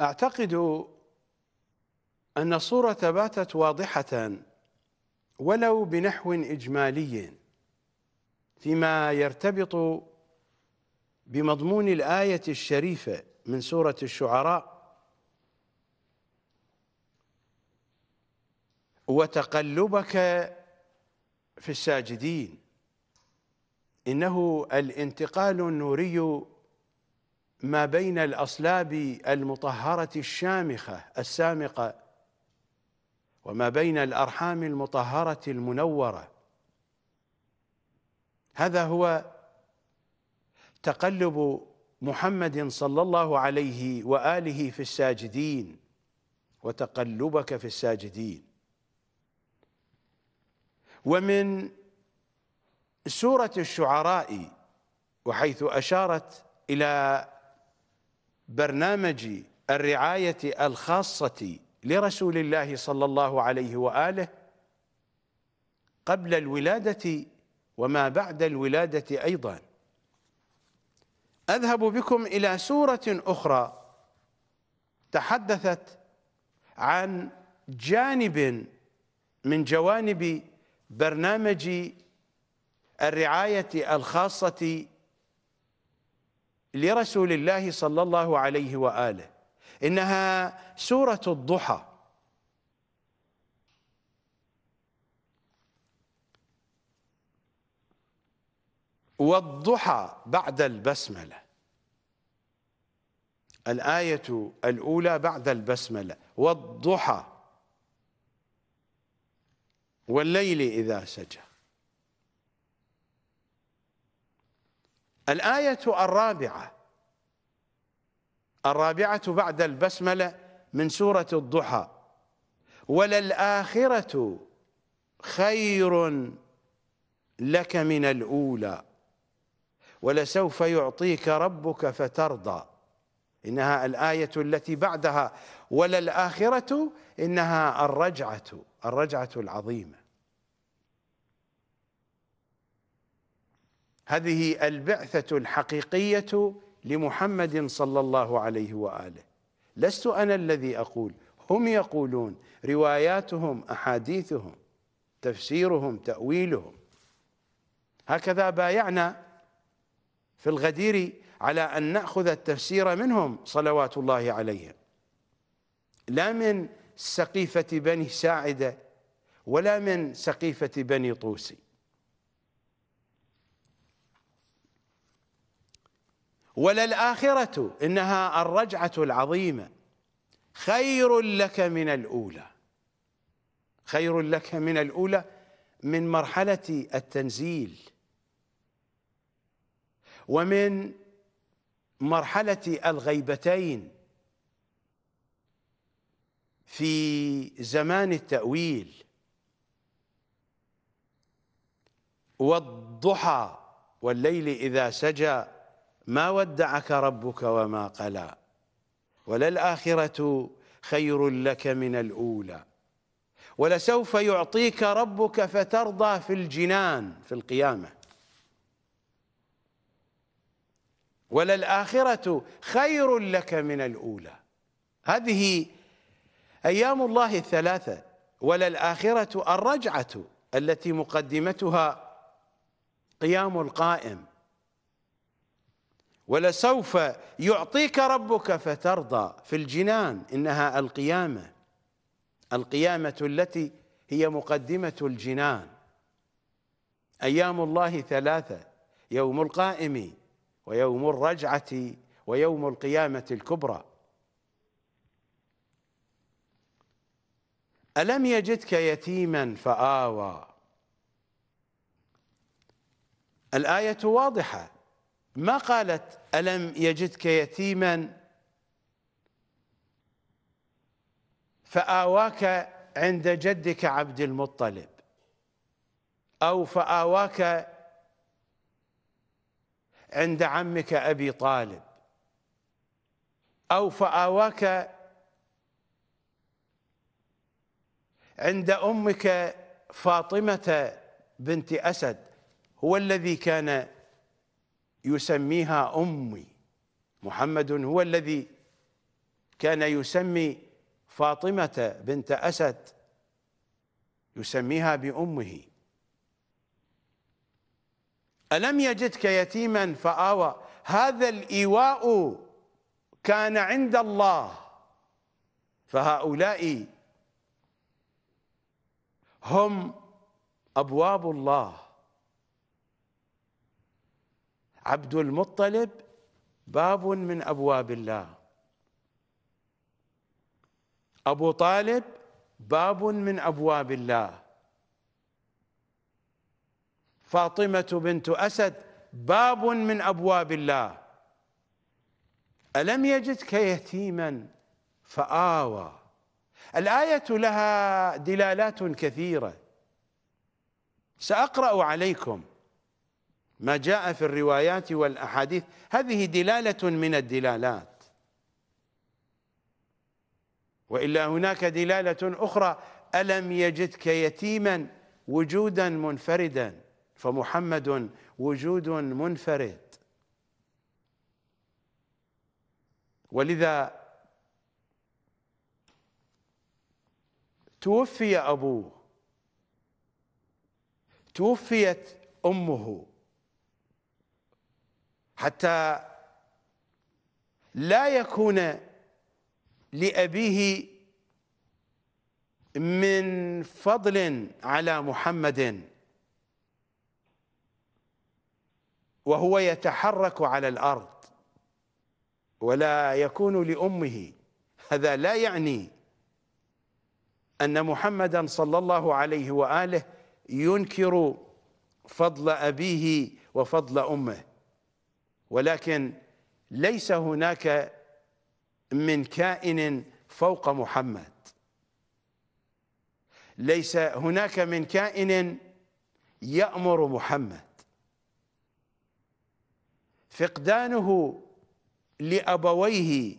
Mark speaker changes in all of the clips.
Speaker 1: أعتقد أن الصورة باتت واضحة ولو بنحو إجمالي فيما يرتبط بمضمون الآية الشريفة من سورة الشعراء وتقلبك في الساجدين إنه الانتقال النوري ما بين الأصلاب المطهرة الشامخة السامقة وما بين الأرحام المطهرة المنورة هذا هو تقلب محمد صلى الله عليه وآله في الساجدين وتقلبك في الساجدين ومن سورة الشعراء وحيث أشارت إلى برنامج الرعاية الخاصة لرسول الله صلى الله عليه وآله قبل الولادة وما بعد الولادة أيضا أذهب بكم إلى سورة أخرى تحدثت عن جانب من جوانب برنامج الرعاية الخاصة لرسول الله صلى الله عليه وآله إنها سورة الضحى والضحى بعد البسملة الآية الأولى بعد البسملة والضحى والليل إذا سجى الآية الرابعة الرابعة بعد البسملة من سورة الضحى وللآخرة خير لك من الأولى ولسوف يعطيك ربك فترضى إنها الآية التي بعدها وللآخرة إنها الرجعة الرجعة العظيمة هذه البعثة الحقيقية لمحمد صلى الله عليه وآله لست أنا الذي أقول هم يقولون رواياتهم أحاديثهم تفسيرهم تأويلهم هكذا بايعنا في الغدير على أن نأخذ التفسير منهم صلوات الله عليهم لا من سقيفة بني ساعدة ولا من سقيفة بني طوسي وللآخرة إنها الرجعة العظيمة خير لك من الأولى خير لك من الأولى من مرحلة التنزيل ومن مرحلة الغيبتين في زمان التأويل والضحى والليل إذا سجى ما ودعك ربك وما قلى وللآخرة خير لك من الأولى ولسوف يعطيك ربك فترضى في الجنان في القيامة وللآخرة خير لك من الأولى هذه أيام الله الثلاثة وللآخرة الرجعة التي مقدمتها قيام القائم ولسوف يعطيك ربك فترضى في الجنان إنها القيامة القيامة التي هي مقدمة الجنان أيام الله ثلاثة يوم القائم ويوم الرجعة ويوم القيامة الكبرى ألم يجدك يتيما فآوى الآية واضحة ما قالت ألم يجدك يتيما فآواك عند جدك عبد المطلب أو فآواك عند عمك أبي طالب أو فآواك عند أمك فاطمة بنت أسد هو الذي كان يسميها أمي محمد هو الذي كان يسمي فاطمة بنت أسد يسميها بأمه ألم يجدك يتيما فآوى هذا الإيواء كان عند الله فهؤلاء هم أبواب الله عبد المطلب باب من ابواب الله ابو طالب باب من ابواب الله فاطمه بنت اسد باب من ابواب الله الم يجدك يتيما فاوى الايه لها دلالات كثيره ساقرا عليكم ما جاء في الروايات والأحاديث هذه دلالة من الدلالات وإلا هناك دلالة أخرى ألم يجدك يتيما وجودا منفردا فمحمد وجود منفرد ولذا توفي أبوه توفيت أمه حتى لا يكون لأبيه من فضل على محمد وهو يتحرك على الأرض ولا يكون لأمه هذا لا يعني أن محمدا صلى الله عليه وآله ينكر فضل أبيه وفضل أمه ولكن ليس هناك من كائن فوق محمد ليس هناك من كائن يأمر محمد فقدانه لأبويه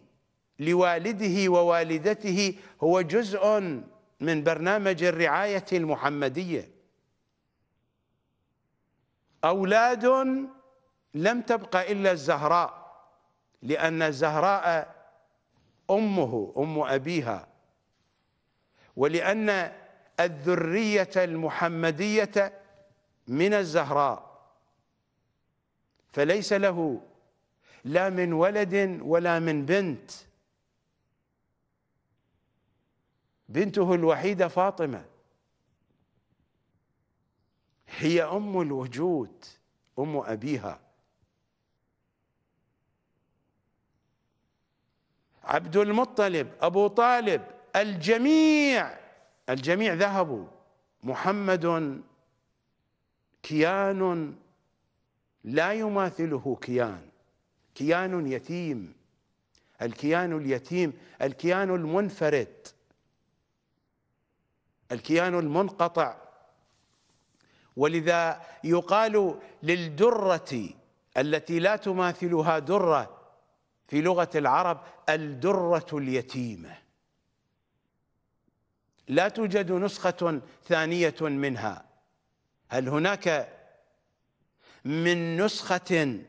Speaker 1: لوالده ووالدته هو جزء من برنامج الرعاية المحمدية أولاد لم تبقى إلا الزهراء لأن الزهراء أمه أم أبيها ولأن الذرية المحمدية من الزهراء فليس له لا من ولد ولا من بنت بنته الوحيدة فاطمة هي أم الوجود أم أبيها عبد المطلب أبو طالب الجميع الجميع ذهبوا محمد كيان لا يماثله كيان كيان يتيم الكيان اليتيم الكيان المنفرد الكيان المنقطع ولذا يقال للدرة التي لا تماثلها دره في لغة العرب الدرة اليتيمة لا توجد نسخة ثانية منها هل هناك من نسخة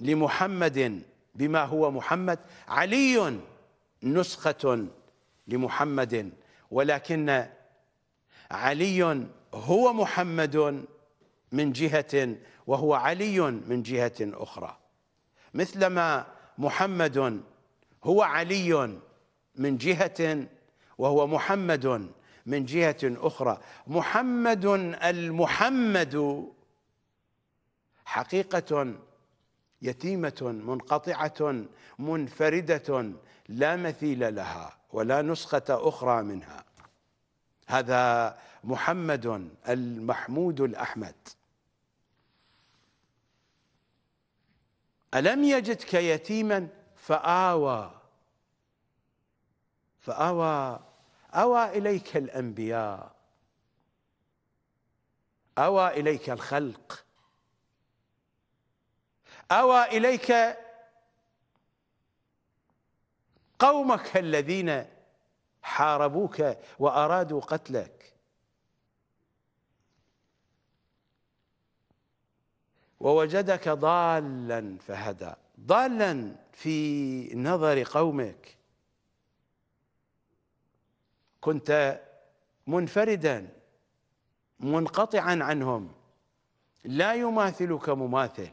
Speaker 1: لمحمد بما هو محمد علي نسخة لمحمد ولكن علي هو محمد من جهة وهو علي من جهة أخرى مثلما محمد هو علي من جهة وهو محمد من جهة أخرى محمد المحمد حقيقة يتيمة منقطعة منفردة لا مثيل لها ولا نسخة أخرى منها هذا محمد المحمود الأحمد ألم يجدك يتيما فآوى فآوى أوى إليك الأنبياء أوى إليك الخلق أوى إليك قومك الذين حاربوك وأرادوا قتلك ووجدك ضالا فهدى ضالا في نظر قومك كنت منفردا منقطعا عنهم لا يماثلك مماثل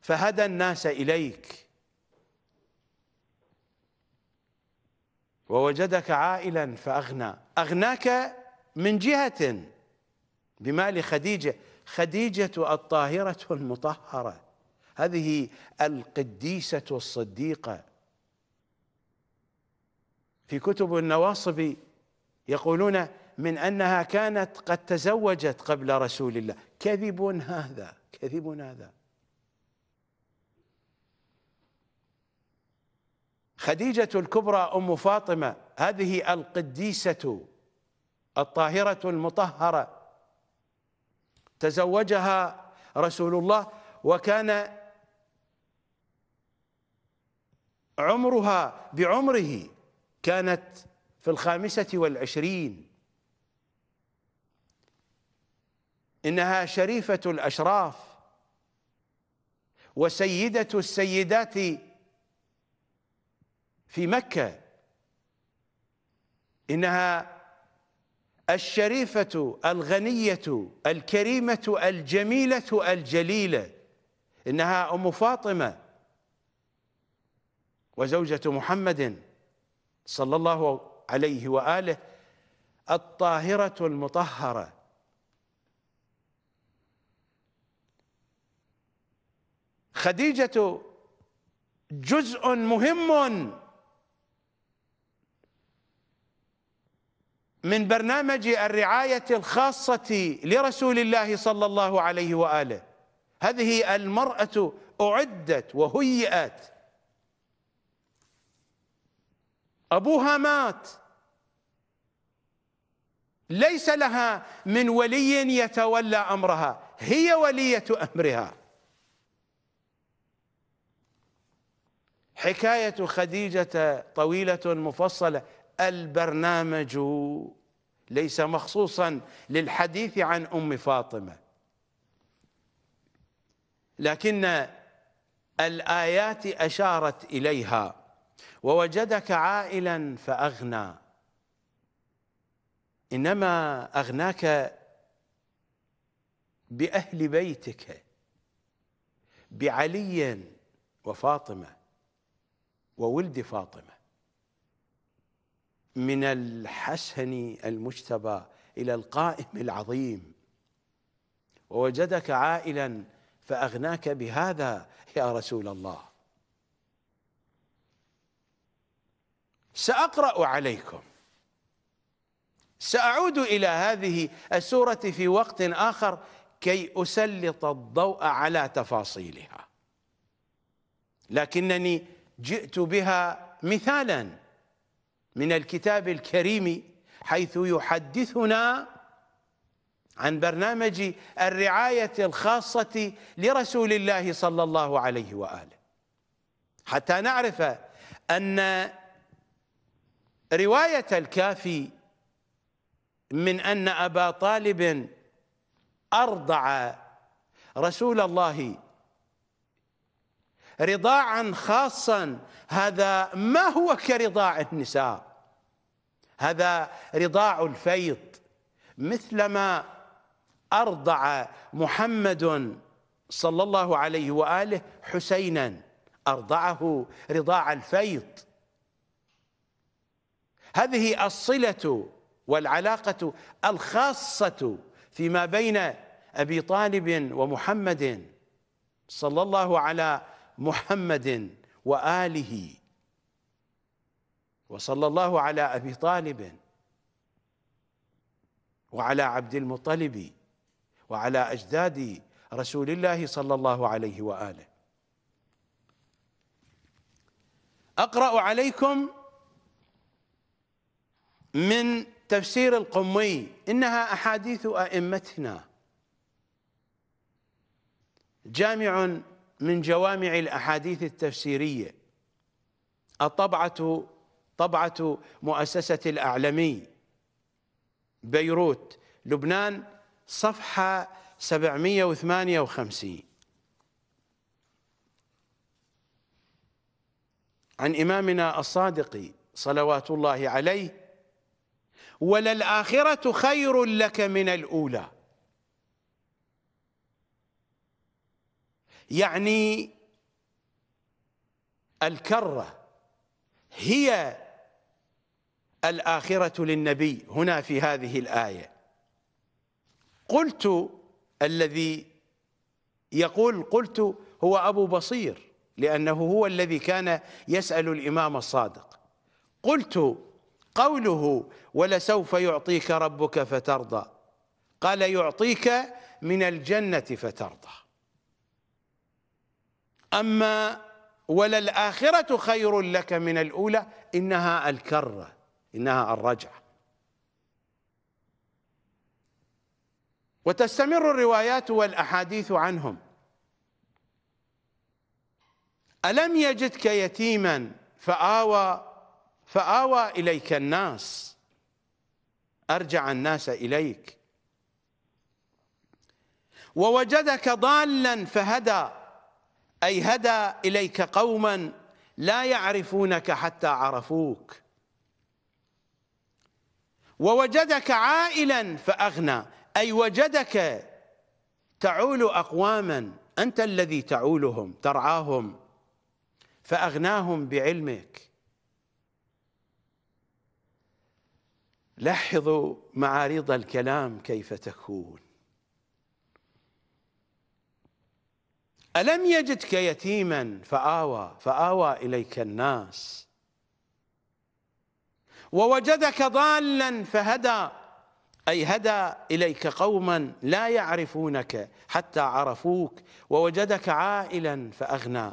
Speaker 1: فهدى الناس إليك ووجدك عائلا فأغنى أغناك من جهة بمال خديجة خديجة الطاهرة المطهرة هذه القديسة الصديقة في كتب النواصب يقولون من أنها كانت قد تزوجت قبل رسول الله كذب هذا كذب هذا خديجة الكبرى أم فاطمة هذه القديسة الطاهرة المطهرة تزوجها رسول الله وكان عمرها بعمره كانت في الخامسة والعشرين إنها شريفة الأشراف وسيدة السيدات في مكة إنها الشريفة الغنية الكريمة الجميلة الجليلة إنها أم فاطمة وزوجة محمد صلى الله عليه وآله الطاهرة المطهرة خديجة جزء مهم من برنامج الرعاية الخاصة لرسول الله صلى الله عليه وآله هذه المرأة أعدت وهيئت أبوها مات ليس لها من ولي يتولى أمرها هي ولية أمرها حكاية خديجة طويلة مفصلة البرنامج ليس مخصوصا للحديث عن ام فاطمه لكن الايات اشارت اليها ووجدك عائلا فاغنى انما اغناك باهل بيتك بعلي وفاطمه وولد فاطمه من الحسن المجتبى إلى القائم العظيم ووجدك عائلا فأغناك بهذا يا رسول الله سأقرأ عليكم سأعود إلى هذه السورة في وقت آخر كي أسلط الضوء على تفاصيلها لكنني جئت بها مثالاً من الكتاب الكريم حيث يحدثنا عن برنامج الرعاية الخاصة لرسول الله صلى الله عليه وآله حتى نعرف أن رواية الكافي من أن أبا طالب أرضع رسول الله رضاعا خاصا هذا ما هو كرضاع النساء هذا رضاع الفيض مثلما أرضع محمد صلى الله عليه وآله حسينا أرضعه رضاع الفيض هذه الصلة والعلاقة الخاصة فيما بين أبي طالب ومحمد صلى الله على محمد وآله وصلى الله على ابي طالب وعلى عبد المطلب وعلى اجداد رسول الله صلى الله عليه واله اقرا عليكم من تفسير القمي انها احاديث ائمتنا جامع من جوامع الاحاديث التفسيريه الطبعه طبعة مؤسسة الأعلمي بيروت لبنان صفحة 758 عن إمامنا الصادق صلوات الله عليه وللآخرة خير لك من الأولى يعني الكرة هي الآخرة للنبي هنا في هذه الآية قلت الذي يقول قلت هو أبو بصير لأنه هو الذي كان يسأل الإمام الصادق قلت قوله ولسوف يعطيك ربك فترضى قال يعطيك من الجنة فترضى أما وللآخرة خير لك من الأولى إنها الكرة إنها الرجعة وتستمر الروايات والأحاديث عنهم ألم يجدك يتيما فآوى فآوى إليك الناس أرجع الناس إليك ووجدك ضالا فهدى أي هدى إليك قوما لا يعرفونك حتى عرفوك ووجدك عائلا فأغنى أي وجدك تعول أقواما أنت الذي تعولهم ترعاهم فأغناهم بعلمك لاحظوا معارض الكلام كيف تكون ألم يجدك يتيما فآوى فآوى إليك الناس ووجدك ضالا فهدى أي هدى إليك قوما لا يعرفونك حتى عرفوك ووجدك عائلا فأغنى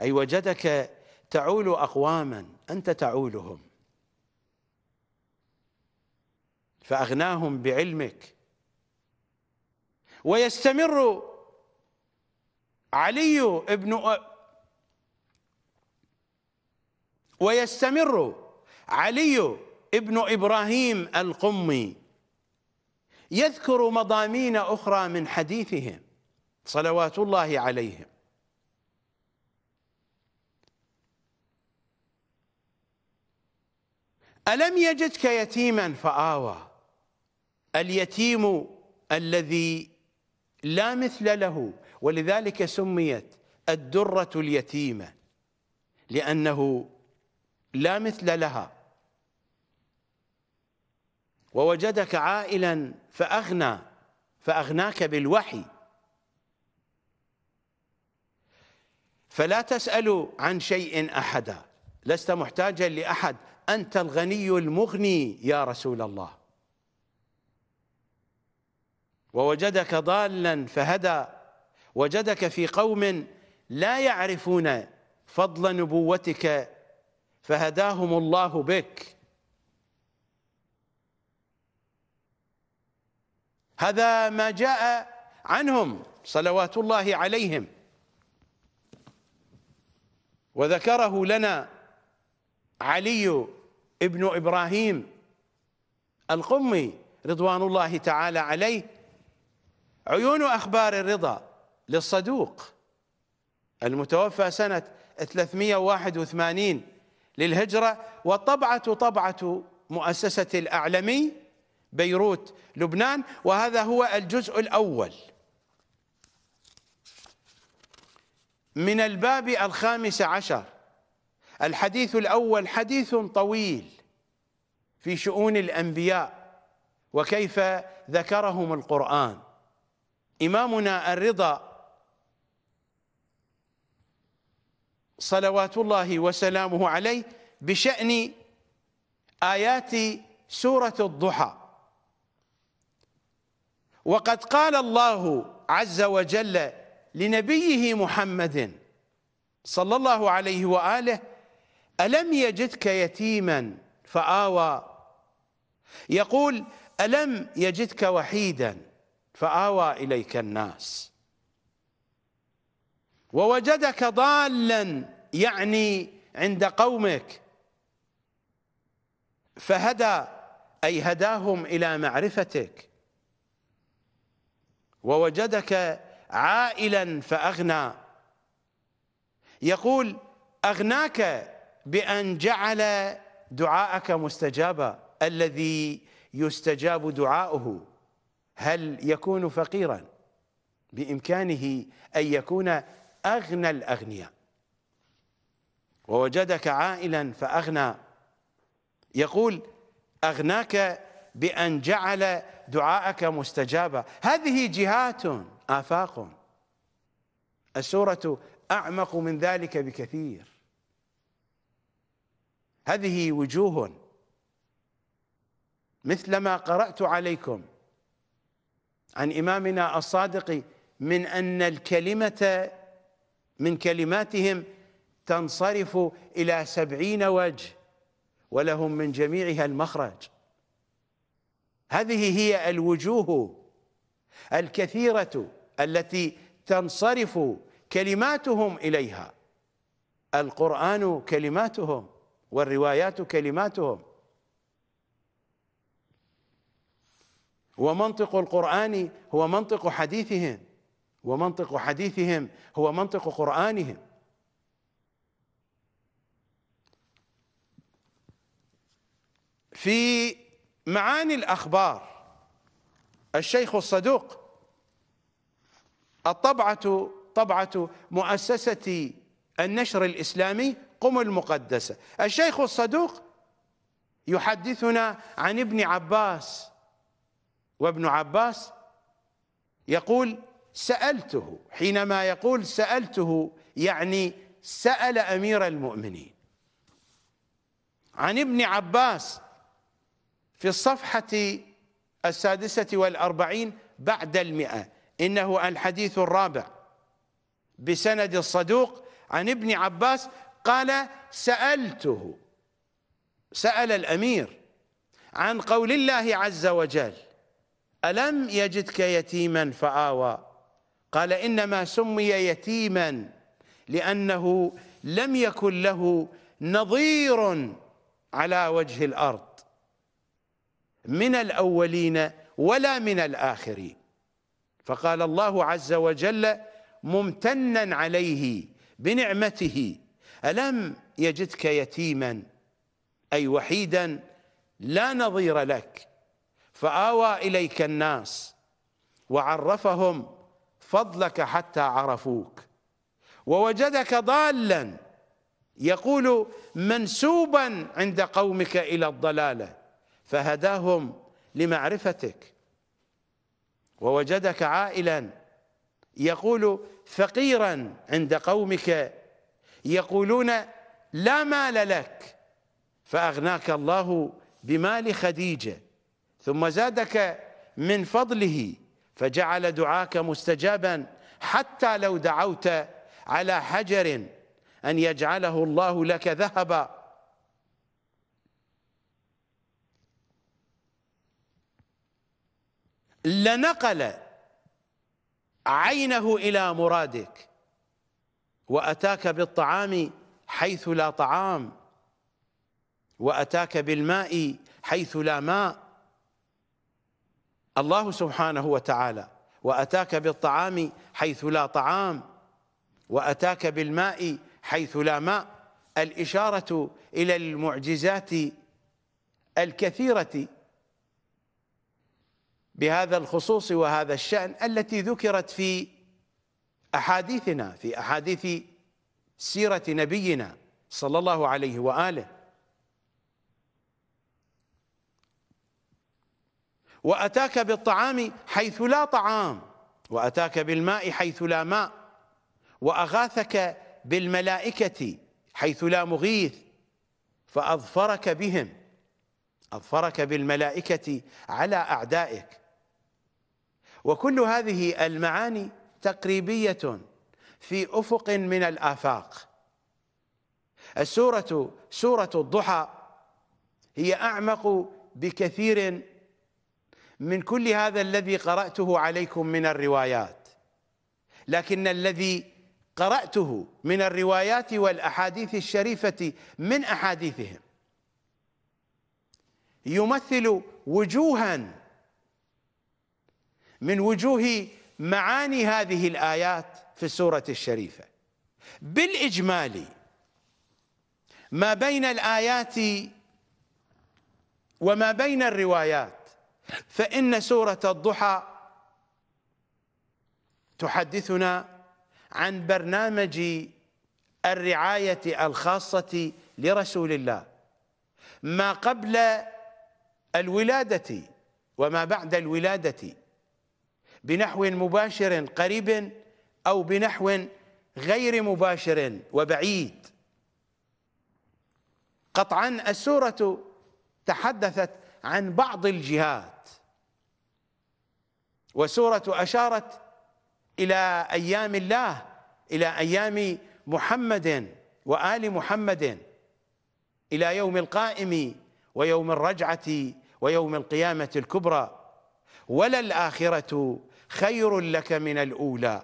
Speaker 1: أي وجدك تعول أقواما أنت تعولهم فأغناهم بعلمك ويستمر علي ابن ويستمر علي ابن إبراهيم القمي يذكر مضامين أخرى من حديثهم صلوات الله عليهم ألم يجدك يتيما فآوى اليتيم الذي لا مثل له ولذلك سميت الدرة اليتيمة لأنه لا مثل لها ووجدك عائلا فأغنى فأغناك بالوحي فلا تسأل عن شيء أحدا لست محتاجا لأحد أنت الغني المغني يا رسول الله ووجدك ضالا فهدى وجدك في قوم لا يعرفون فضل نبوتك فهداهم الله بك هذا ما جاء عنهم صلوات الله عليهم وذكره لنا علي ابن إبراهيم القمي رضوان الله تعالى عليه عيون أخبار الرضا للصدوق المتوفى سنة 381 للهجرة وطبعة طبعة مؤسسة الأعلمي بيروت لبنان وهذا هو الجزء الأول من الباب الخامس عشر الحديث الأول حديث طويل في شؤون الأنبياء وكيف ذكرهم القرآن إمامنا الرضا صلوات الله وسلامه عليه بشأن آيات سورة الضحى وقد قال الله عز وجل لنبيه محمد صلى الله عليه وآله ألم يجدك يتيما فآوى يقول ألم يجدك وحيدا فآوى إليك الناس ووجدك ضالا يعني عند قومك فهدى أي هداهم إلى معرفتك ووجدك عائلا فأغنى يقول أغناك بأن جعل دعاءك مستجابا الذي يستجاب دعاؤه هل يكون فقيرا بإمكانه أن يكون أغنى الأغنياء ووجدك عائلا فأغنى يقول أغناك بأن جعل دعاءك مستجابا هذه جهات آفاق السورة أعمق من ذلك بكثير هذه وجوه مثلما قرأت عليكم عن إمامنا الصادق من أن الكلمة من كلماتهم تنصرف إلى سبعين وجه ولهم من جميعها المخرج هذه هي الوجوه الكثيرة التي تنصرف كلماتهم إليها القرآن كلماتهم والروايات كلماتهم ومنطق القرآن هو منطق حديثهم ومنطق حديثهم هو منطق قرآنهم في معاني الأخبار الشيخ الصدوق الطبعة طبعة مؤسسة النشر الإسلامي قم المقدسة الشيخ الصدوق يحدثنا عن ابن عباس وابن عباس يقول سألته حينما يقول سألته يعني سأل أمير المؤمنين عن ابن عباس في الصفحة السادسة والأربعين بعد المئة إنه الحديث الرابع بسند الصدوق عن ابن عباس قال سألته سأل الأمير عن قول الله عز وجل ألم يجدك يتيما فآوى قال إنما سمي يتيما لأنه لم يكن له نظير على وجه الأرض من الأولين ولا من الآخرين فقال الله عز وجل ممتنا عليه بنعمته ألم يجدك يتيما أي وحيدا لا نظير لك فآوى إليك الناس وعرفهم فضلك حتى عرفوك ووجدك ضالا يقول منسوبا عند قومك الى الضلاله فهداهم لمعرفتك ووجدك عائلا يقول فقيرا عند قومك يقولون لا مال لك فاغناك الله بمال خديجه ثم زادك من فضله فجعل دعاك مستجابا حتى لو دعوت على حجر أن يجعله الله لك ذهبا لنقل عينه إلى مرادك وأتاك بالطعام حيث لا طعام وأتاك بالماء حيث لا ماء الله سبحانه وتعالى وأتاك بالطعام حيث لا طعام وأتاك بالماء حيث لا ماء الإشارة إلى المعجزات الكثيرة بهذا الخصوص وهذا الشأن التي ذكرت في أحاديثنا في أحاديث سيرة نبينا صلى الله عليه وآله وأتاك بالطعام حيث لا طعام وأتاك بالماء حيث لا ماء وأغاثك بالملائكة حيث لا مغيث فأظفرك بهم أظفرك بالملائكة على أعدائك وكل هذه المعاني تقريبية في أفق من الآفاق السورة سورة الضحى هي أعمق بكثير من كل هذا الذي قرأته عليكم من الروايات لكن الذي قرأته من الروايات والأحاديث الشريفة من أحاديثهم يمثل وجوها من وجوه معاني هذه الآيات في السورة الشريفة بالإجمال ما بين الآيات وما بين الروايات فإن سورة الضحى تحدثنا عن برنامج الرعاية الخاصة لرسول الله ما قبل الولادة وما بعد الولادة بنحو مباشر قريب أو بنحو غير مباشر وبعيد قطعا السورة تحدثت عن بعض الجهات وسورة أشارت إلى أيام الله إلى أيام محمد وآل محمد إلى يوم القائم ويوم الرجعة ويوم القيامة الكبرى ولا الاخره خير لك من الأولى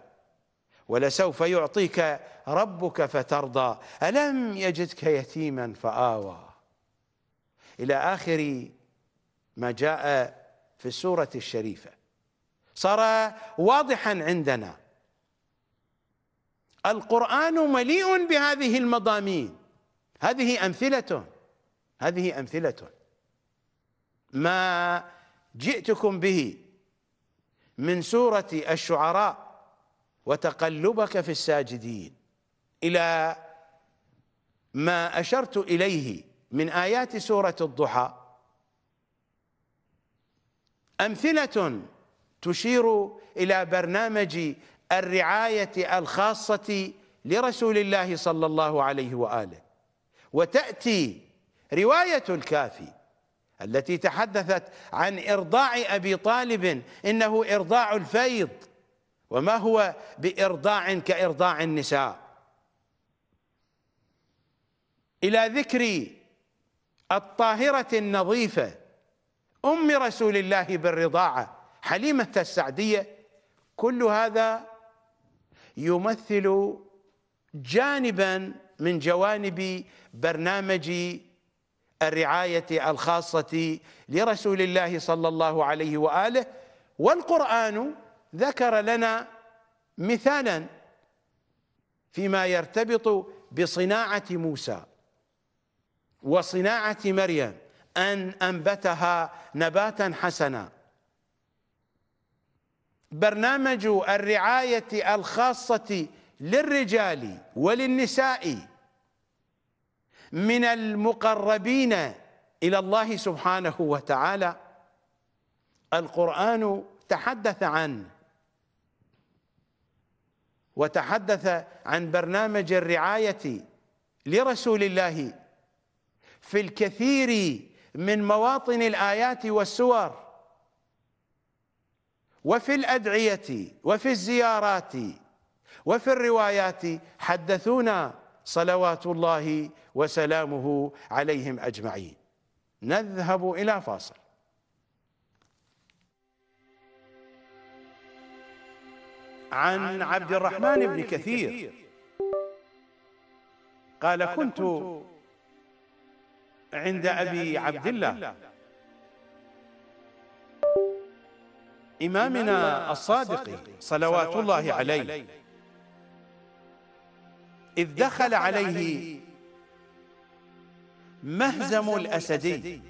Speaker 1: ولسوف يعطيك ربك فترضى ألم يجدك يتيما فآوى إلى آخر ما جاء في السورة الشريفة صار واضحا عندنا القرآن مليء بهذه المضامين هذه أمثلة هذه أمثلة ما جئتكم به من سورة الشعراء وتقلبك في الساجدين إلى ما أشرت إليه من آيات سورة الضحى أمثلة تشير إلى برنامج الرعاية الخاصة لرسول الله صلى الله عليه وآله وتأتي رواية الكافي التي تحدثت عن إرضاع أبي طالب إنه إرضاع الفيض وما هو بإرضاع كإرضاع النساء إلى ذكر الطاهرة النظيفة أم رسول الله بالرضاعة حليمة السعدية كل هذا يمثل جانبا من جوانب برنامج الرعاية الخاصة لرسول الله صلى الله عليه وآله والقرآن ذكر لنا مثالا فيما يرتبط بصناعة موسى وصناعة مريم أن أنبتها نباتا حسنا برنامج الرعاية الخاصة للرجال وللنساء من المقربين إلى الله سبحانه وتعالى القرآن تحدث عن وتحدث عن برنامج الرعاية لرسول الله في الكثير من مواطن الآيات والسور وفي الأدعية وفي الزيارات وفي الروايات حدثونا صلوات الله وسلامه عليهم أجمعين نذهب إلى فاصل عن عبد الرحمن بن كثير قال كنت عند أبي عبد الله إمامنا الصادق صلوات الله عليه إذ دخل عليه مهزم الأسدي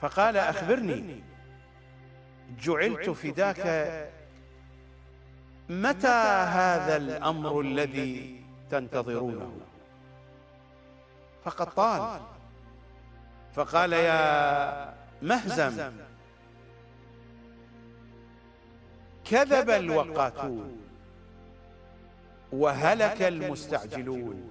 Speaker 1: فقال أخبرني جعلت فداك متى هذا الأمر الذي تنتظرونه فقد طال فقال يا مهزم كذب الوقاتون وهلك المستعجلون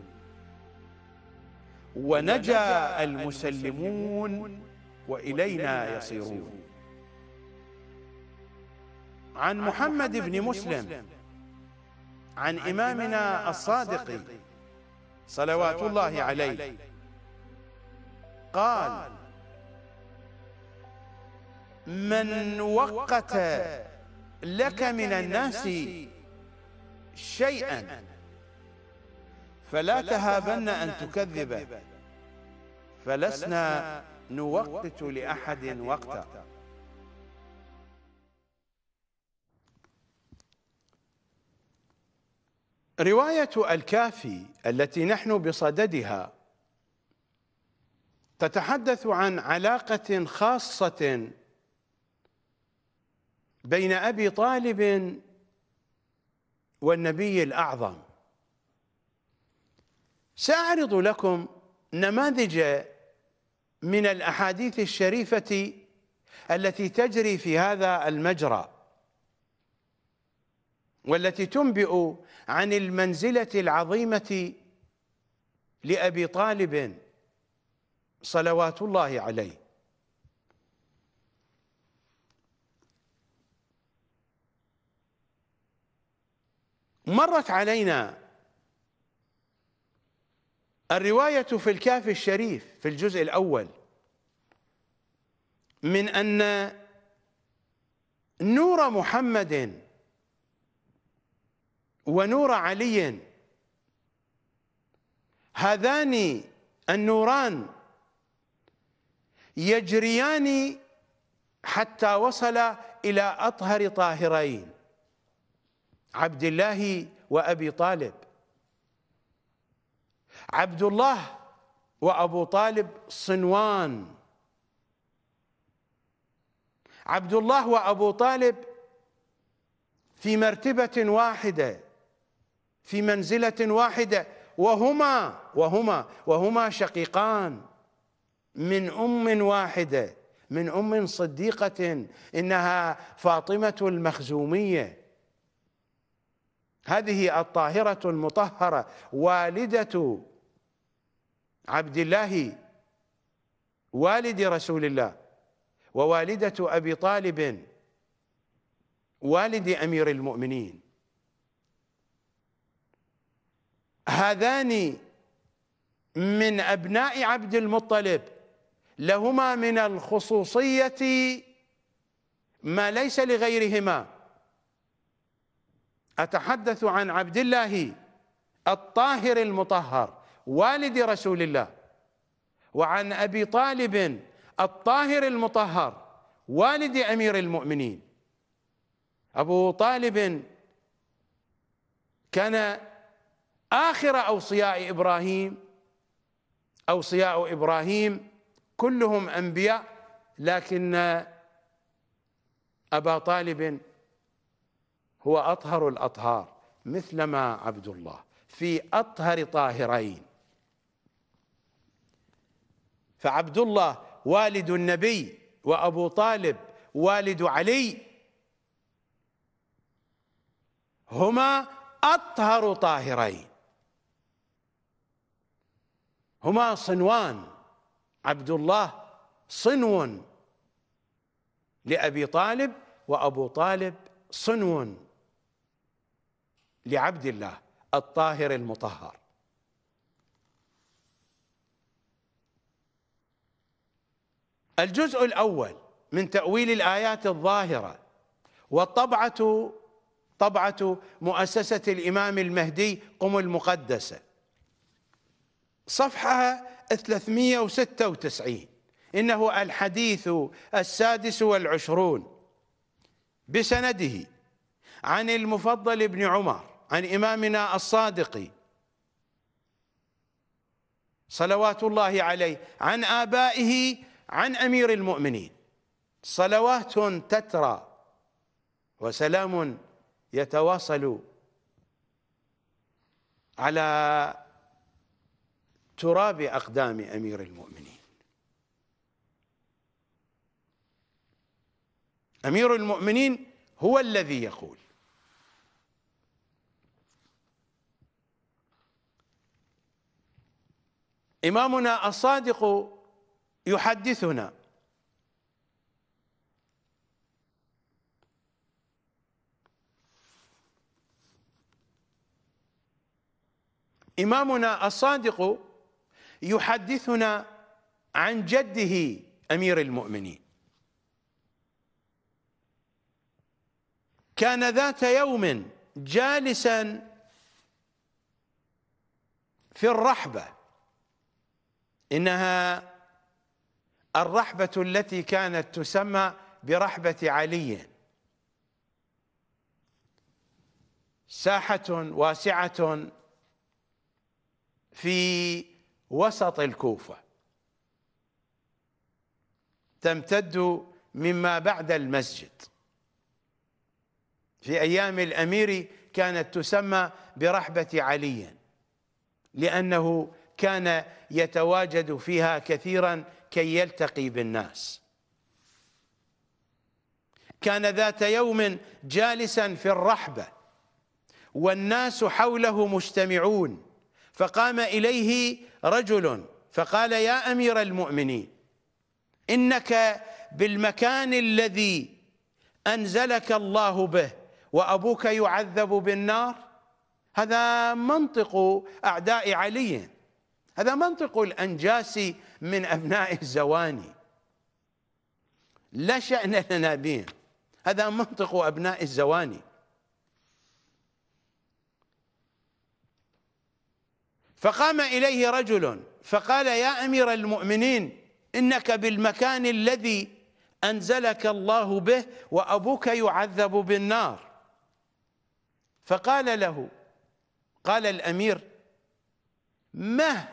Speaker 1: ونجا المسلمون وإلينا يصيرون عن محمد بن مسلم عن إمامنا الصادق صلوات الله عليه قال من وقت لك من الناس شيئا فلا تهابن أن تكذبه فلسنا نوقت لأحد وقتا رواية الكافي التي نحن بصددها تتحدث عن علاقة خاصة بين أبي طالب والنبي الأعظم سأعرض لكم نماذج من الأحاديث الشريفة التي تجري في هذا المجرى والتي تنبئ عن المنزلة العظيمة لأبي طالب صلوات الله عليه مرت علينا الرواية في الكاف الشريف في الجزء الأول من أن نور محمد ونور علي هذان النوران يجريان حتى وصل إلى أطهر طاهرين عبد الله وأبي طالب عبد الله وأبو طالب صنوان عبد الله وأبو طالب في مرتبة واحدة في منزله واحده وهما وهما وهما شقيقان من ام واحده من ام صديقه انها فاطمه المخزوميه هذه الطاهره المطهره والده عبد الله والد رسول الله ووالده ابي طالب والد امير المؤمنين هذان من أبناء عبد المطلب لهما من الخصوصية ما ليس لغيرهما أتحدث عن عبد الله الطاهر المطهر والد رسول الله وعن أبي طالب الطاهر المطهر والد أمير المؤمنين أبو طالب كان آخر أوصياء إبراهيم أوصياء إبراهيم كلهم أنبياء لكن أبا طالب هو أطهر الأطهار مثلما عبد الله في أطهر طاهرين فعبد الله والد النبي وأبو طالب والد علي هما أطهر طاهرين هما صنوان عبد الله صنو لأبي طالب وأبو طالب صنو لعبد الله الطاهر المطهر الجزء الأول من تأويل الآيات الظاهرة والطبعة طبعة مؤسسة الإمام المهدي قم المقدسة صفحة 396 إنه الحديث السادس والعشرون بسنده عن المفضل بن عمر عن إمامنا الصادق صلوات الله عليه عن آبائه عن أمير المؤمنين صلوات تترى وسلام يتواصل على تراب أقدام أمير المؤمنين أمير المؤمنين هو الذي يقول إمامنا الصادق يحدثنا إمامنا الصادق يحدثنا عن جده امير المؤمنين كان ذات يوم جالسا في الرحبه انها الرحبه التي كانت تسمى برحبه علي ساحه واسعه في وسط الكوفة تمتد مما بعد المسجد في أيام الأمير كانت تسمى برحبة علي لأنه كان يتواجد فيها كثيرا كي يلتقي بالناس كان ذات يوم جالسا في الرحبة والناس حوله مجتمعون فقام إليه رجل فقال يا امير المؤمنين انك بالمكان الذي انزلك الله به وابوك يعذب بالنار هذا منطق اعداء علي هذا منطق الانجاس من ابناء الزواني لا شان لنا به هذا منطق ابناء الزواني فقام إليه رجل فقال يا أمير المؤمنين إنك بالمكان الذي أنزلك الله به وأبوك يعذب بالنار فقال له قال الأمير ما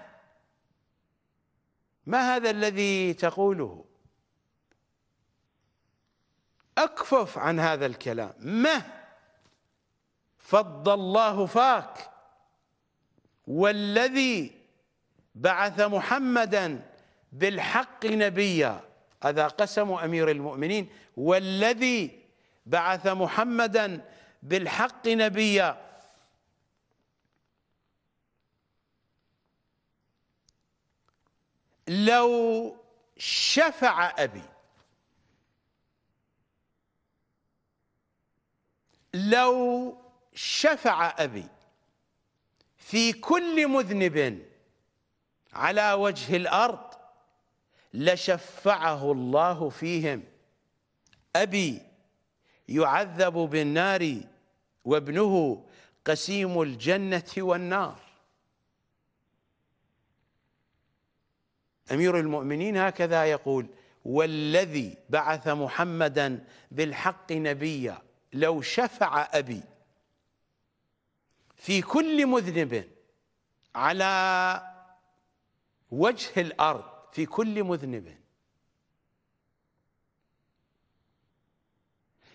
Speaker 1: ما هذا الذي تقوله أكفف عن هذا الكلام ما فض الله فاك والذي بعث محمدا بالحق نبيا هذا قسم أمير المؤمنين والذي بعث محمدا بالحق نبيا لو شفع أبي لو شفع أبي في كل مذنب على وجه الارض لشفعه الله فيهم ابي يعذب بالنار وابنه قسيم الجنه والنار امير المؤمنين هكذا يقول والذي بعث محمدا بالحق نبيا لو شفع ابي في كل مذنب على وجه الأرض في كل مذنب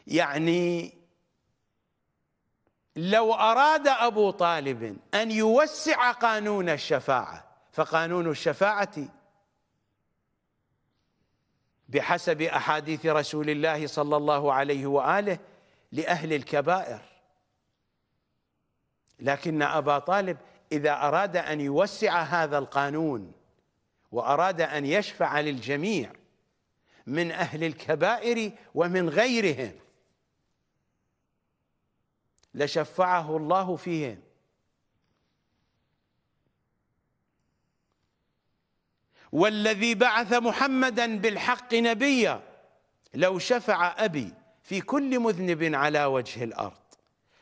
Speaker 1: يعني لو أراد أبو طالب أن يوسع قانون الشفاعة فقانون الشفاعة بحسب أحاديث رسول الله صلى الله عليه وآله لأهل الكبائر لكن ابا طالب اذا اراد ان يوسع هذا القانون واراد ان يشفع للجميع من اهل الكبائر ومن غيرهم لشفعه الله فيهم والذي بعث محمدا بالحق نبيا لو شفع ابي في كل مذنب على وجه الارض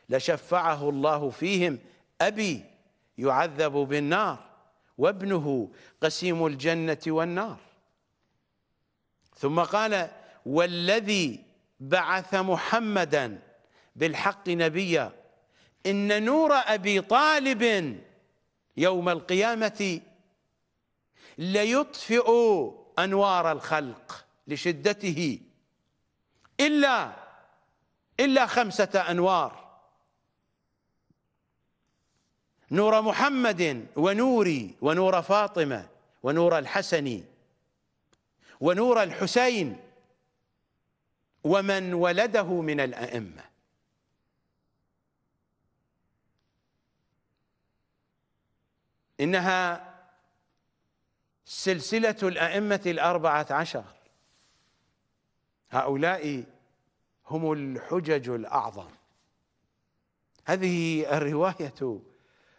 Speaker 1: لشفعه الله فيهم أبي يعذب بالنار وابنه قسيم الجنة والنار ثم قال والذي بعث محمدا بالحق نبيا إن نور أبي طالب يوم القيامة ليطفئ أنوار الخلق لشدته إلا إلا خمسة أنوار نور محمد ونوري ونور فاطمة ونور الحسن ونور الحسين ومن ولده من الأئمة إنها سلسلة الأئمة الأربعة عشر هؤلاء هم الحجج الأعظم هذه الرواية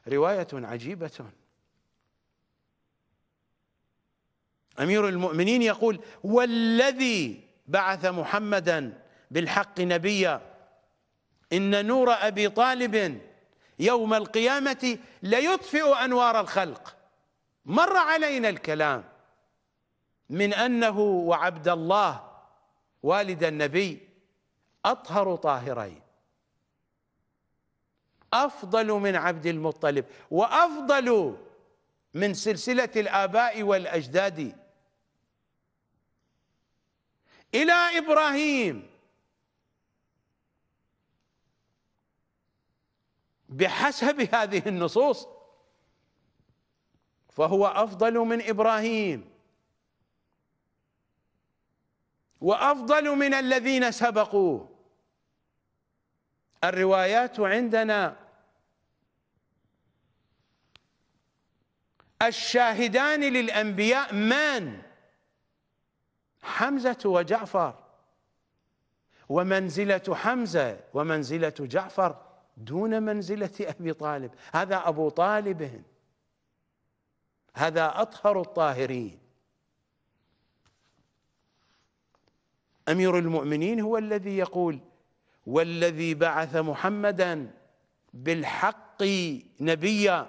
Speaker 1: رواية عجيبة أمير المؤمنين يقول والذي بعث محمدا بالحق نبيا إن نور أبي طالب يوم القيامة ليطفئ أنوار الخلق مر علينا الكلام من أنه وعبد الله والد النبي أطهر طاهرين افضل من عبد المطلب وافضل من سلسله الاباء والاجداد الى ابراهيم بحسب هذه النصوص فهو افضل من ابراهيم وافضل من الذين سبقوه الروايات عندنا الشاهدان للأنبياء من؟ حمزة وجعفر ومنزلة حمزة ومنزلة جعفر دون منزلة أبي طالب هذا أبو طالب هذا أطهر الطاهرين أمير المؤمنين هو الذي يقول والذي بعث محمدا بالحق نبيا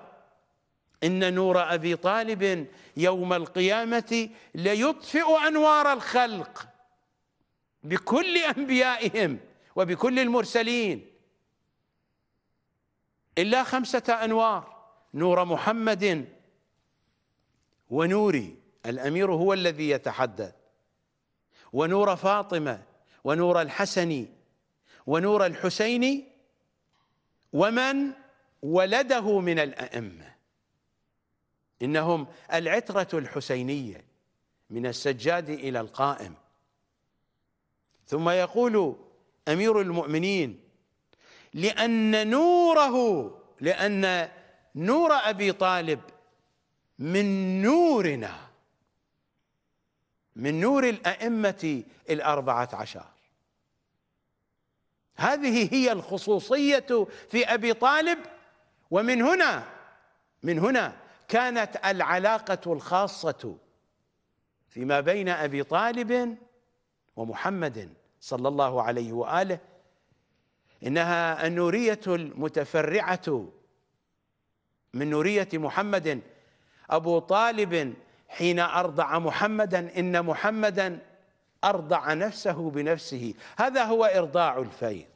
Speaker 1: إن نور أبي طالب يوم القيامة ليطفئ أنوار الخلق بكل أنبيائهم وبكل المرسلين إلا خمسة أنوار نور محمد ونوري الأمير هو الذي يتحدث ونور فاطمة ونور الحسن ونور الحسين ومن ولده من الأئمة إنهم العترة الحسينية من السجاد إلى القائم ثم يقول أمير المؤمنين لأن نوره لأن نور أبي طالب من نورنا من نور الأئمة الأربعة عشر هذه هي الخصوصية في أبي طالب ومن هنا من هنا كانت العلاقة الخاصة فيما بين أبي طالب ومحمد صلى الله عليه وآله إنها النورية المتفرعة من نورية محمد أبو طالب حين أرضع محمدا إن محمدا أرضع نفسه بنفسه هذا هو إرضاع الفيض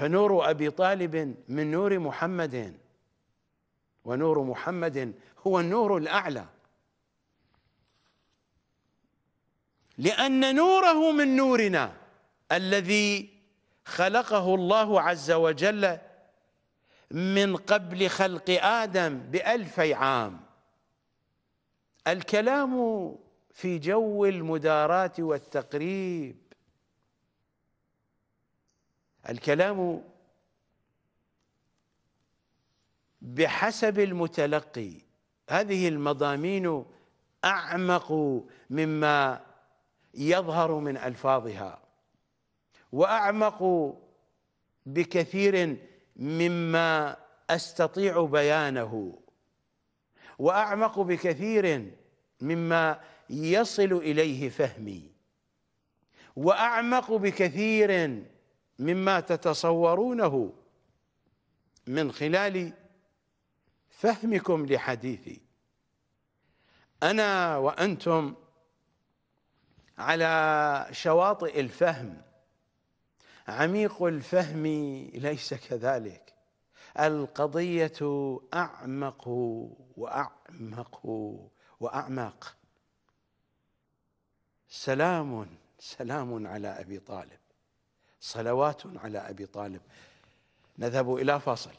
Speaker 1: فنور ابي طالب من نور محمد ونور محمد هو النور الاعلى لان نوره من نورنا الذي خلقه الله عز وجل من قبل خلق ادم بالفي عام الكلام في جو المداراه والتقريب الكلام بحسب المتلقي هذه المضامين اعمق مما يظهر من الفاظها واعمق بكثير مما استطيع بيانه واعمق بكثير مما يصل اليه فهمي واعمق بكثير مما تتصورونه من خلال فهمكم لحديثي انا وانتم على شواطئ الفهم عميق الفهم ليس كذلك القضيه اعمق واعمق واعمق سلام سلام على ابي طالب صلوات على ابي طالب نذهب الى فاصل